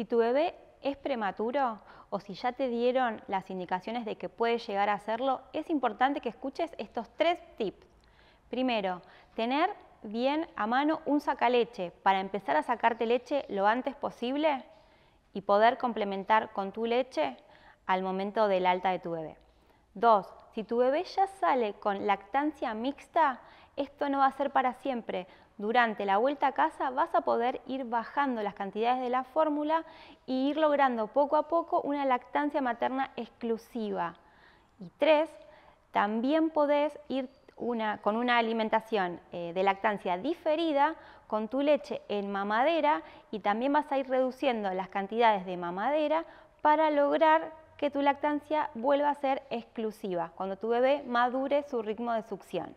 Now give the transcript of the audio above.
Si tu bebé es prematuro o si ya te dieron las indicaciones de que puede llegar a hacerlo, es importante que escuches estos tres tips. Primero, tener bien a mano un sacaleche para empezar a sacarte leche lo antes posible y poder complementar con tu leche al momento del alta de tu bebé. Dos, Si tu bebé ya sale con lactancia mixta, esto no va a ser para siempre. Durante la vuelta a casa vas a poder ir bajando las cantidades de la fórmula y ir logrando poco a poco una lactancia materna exclusiva. Y tres, También podés ir con una alimentación eh, de lactancia diferida con tu leche en mamadera y también vas a ir reduciendo las cantidades de mamadera para lograr que tu lactancia vuelva a ser exclusiva, cuando tu bebé madure su ritmo de succión.